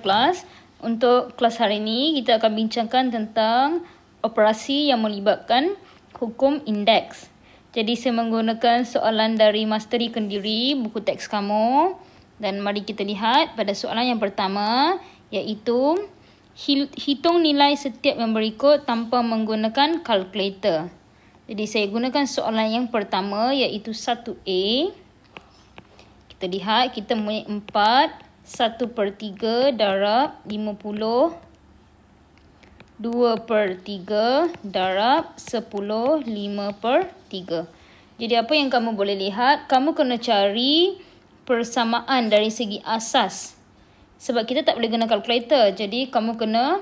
kelas. Untuk kelas hari ini kita akan bincangkan tentang operasi yang melibatkan hukum indeks. Jadi saya menggunakan soalan dari Mastery Kendiri, buku teks kamu. Dan mari kita lihat pada soalan yang pertama iaitu hitung nilai setiap yang berikut tanpa menggunakan kalkulator. Jadi saya gunakan soalan yang pertama iaitu 1A. Kita lihat kita mempunyai 4, 1 per 3 darab 50, 2 per 3 darab 10, 5 per 3. Jadi apa yang kamu boleh lihat, kamu kena cari persamaan dari segi asas. Sebab kita tak boleh guna kalkulator. Jadi kamu kena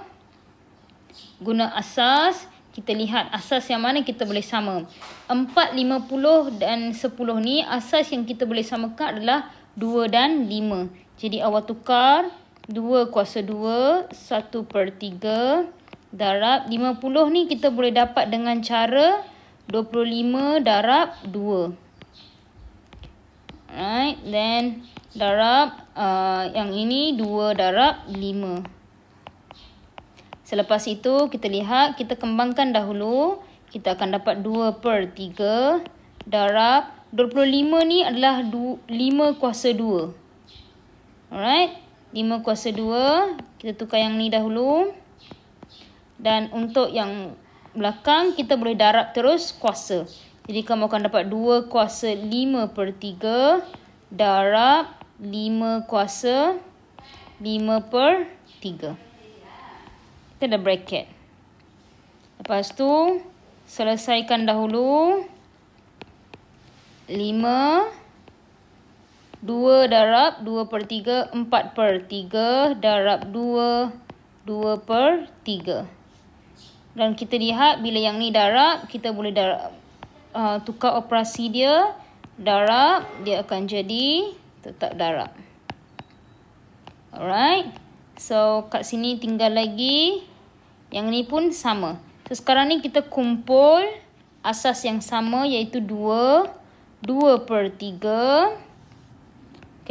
guna asas. Kita lihat asas yang mana kita boleh sama. 4, 50 dan 10 ni asas yang kita boleh samakan adalah 2 dan 5. Jadi awak tukar 2 kuasa 2, 1 per 3 darab 50 ni kita boleh dapat dengan cara 25 darab 2. Alright, then darab uh, yang ini 2 darab 5. Selepas itu kita lihat, kita kembangkan dahulu. Kita akan dapat 2 per 3 darab 25 ni adalah 5 kuasa 2. Alright, 5 kuasa 2. Kita tukar yang ni dahulu. Dan untuk yang belakang, kita boleh darab terus kuasa. Kuasa. Jadi kamu akan dapat 2 kuasa 5 per 3 darab 5 kuasa 5 per 3. Kita ada bracket. Lepas tu, selesaikan dahulu. 5, 2 darab 2 per 3, 4 per 3 darab 2, 2 per 3. Dan kita lihat bila yang ni darab, kita boleh darab uh, tukar operasi dia darab dia akan jadi tetap darab alright so kat sini tinggal lagi yang ni pun sama so sekarang ni kita kumpul asas yang sama iaitu 2 2 per 3 ok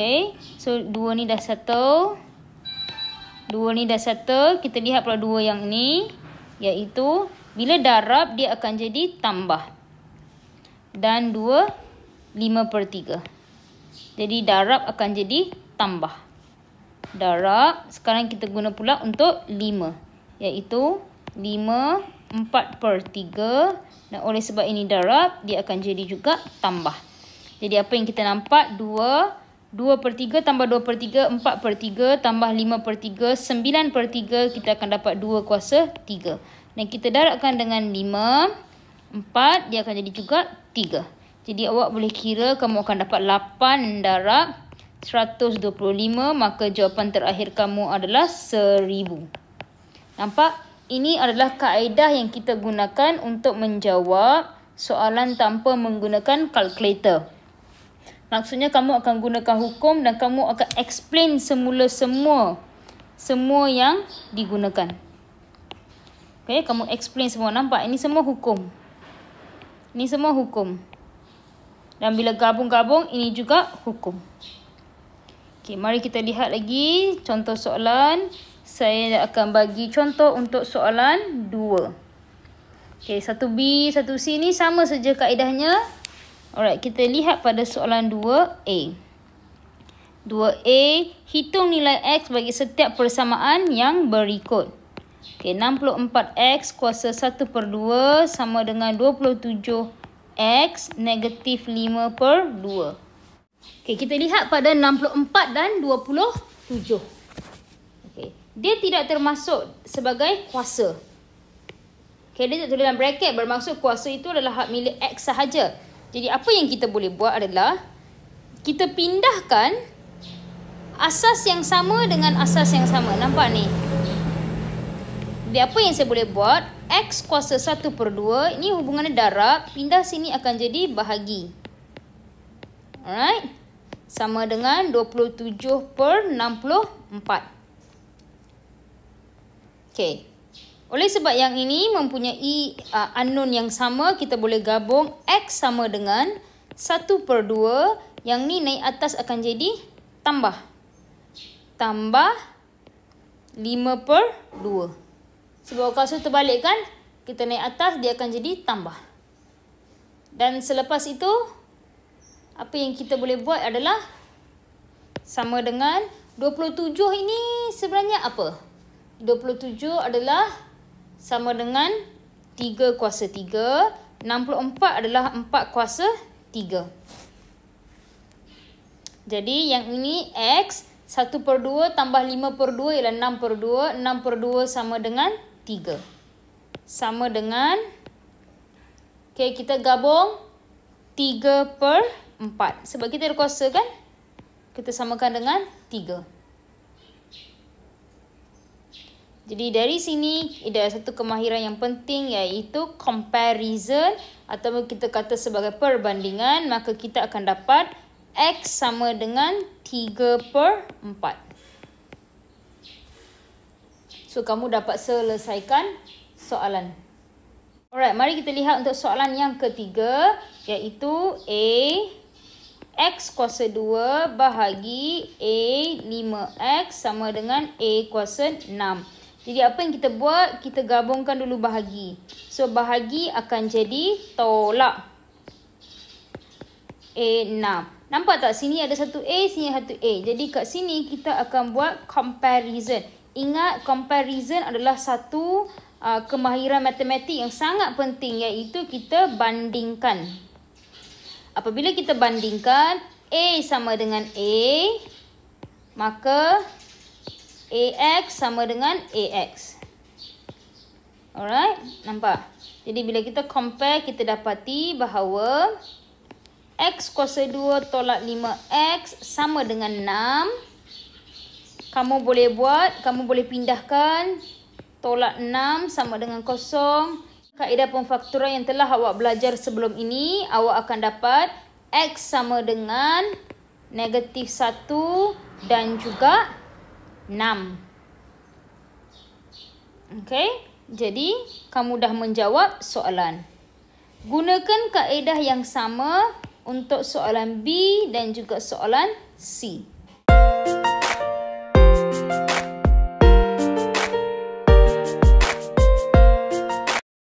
so 2 ni dah settle 2 ni dah settle kita lihat pula 2 yang ni iaitu bila darab dia akan jadi tambah dan 2 5 per 3. Jadi darab akan jadi tambah. Darab sekarang kita guna pula untuk 5. Iaitu 5 4 per 3. Dan oleh sebab ini darab dia akan jadi juga tambah. Jadi apa yang kita nampak 2 2 per 3 tambah 2 per 3 4 per 3 tambah 5 per 3 9 per 3 kita akan dapat 2 kuasa 3. Dan kita darabkan dengan 5 3. 4, dia akan jadi juga 3. Jadi awak boleh kira kamu akan dapat 8 darab 125 maka jawapan terakhir kamu adalah 1000. Nampak? Ini adalah kaedah yang kita gunakan untuk menjawab soalan tanpa menggunakan kalkulator. Maksudnya kamu akan gunakan hukum dan kamu akan explain semula semua semua yang digunakan. Okey, kamu explain semua nampak ini semua hukum. Ini semua hukum. Dan bila gabung-gabung, ini juga hukum. Okay, mari kita lihat lagi contoh soalan. Saya akan bagi contoh untuk soalan 2. Okay, 1B, 1C ni sama saja kaedahnya. Alright, kita lihat pada soalan 2A. 2A, hitung nilai X bagi setiap persamaan yang berikut. Okey, 64X kuasa 1 per 2 sama dengan 27X negatif 5 per 2. Okey, kita lihat pada 64 dan 27. Okey, dia tidak termasuk sebagai kuasa. Okey, dia tak tulis dalam bracket bermaksud kuasa itu adalah hak milik X sahaja. Jadi, apa yang kita boleh buat adalah kita pindahkan asas yang sama dengan asas yang sama. Nampak ni? Nampak ni? Okey, apa yang saya boleh buat? X kuasa 1 per 2. Ini hubungannya darab. Pindah sini akan jadi bahagi. Alright. Sama dengan 27 per 64. okay Oleh sebab yang ini mempunyai uh, unknown yang sama, kita boleh gabung X sama dengan 1 per 2. Yang ni naik atas akan jadi tambah. Tambah 5 per 2. Sebab kalau saya terbalikkan, kita naik atas, dia akan jadi tambah. Dan selepas itu, apa yang kita boleh buat adalah sama dengan 27 ini sebenarnya apa? 27 adalah sama dengan 3 kuasa 3. 64 adalah 4 kuasa 3. Jadi yang ini X, 1 per 2 tambah 5 per 2 ialah 6 per 2. 6 per 2 sama dengan 3. 3. Sama dengan, okay, kita gabung 3 per 4. Sebab kita ada kuasa kan? Kita samakan dengan 3. Jadi dari sini, ada satu kemahiran yang penting iaitu comparison atau kita kata sebagai perbandingan, maka kita akan dapat X sama dengan 3 per 4. So kamu dapat selesaikan soalan. Alright, mari kita lihat untuk soalan yang ketiga iaitu A X kuasa 2 bahagi A 5X sama dengan A kuasa 6. Jadi apa yang kita buat? Kita gabungkan dulu bahagi. So bahagi akan jadi tolak A 6. Nampak tak sini ada satu A, sini ada satu A. Jadi kat sini kita akan buat comparison. Comparison. Ingat comparison adalah satu uh, kemahiran matematik yang sangat penting iaitu kita bandingkan. Apabila kita bandingkan A sama dengan A maka AX sama dengan AX. Alright, nampak? Jadi bila kita compare kita dapati bahawa X kuasa 2 tolak 5X sama dengan 6. Kamu boleh buat, kamu boleh pindahkan tolak 6 sama dengan kosong Kaedah pemfakturan yang telah awak belajar sebelum ini, awak akan dapat X sama dengan negatif 1 dan juga 6. Okey, jadi kamu dah menjawab soalan. Gunakan kaedah yang sama untuk soalan B dan juga soalan C. Thank you.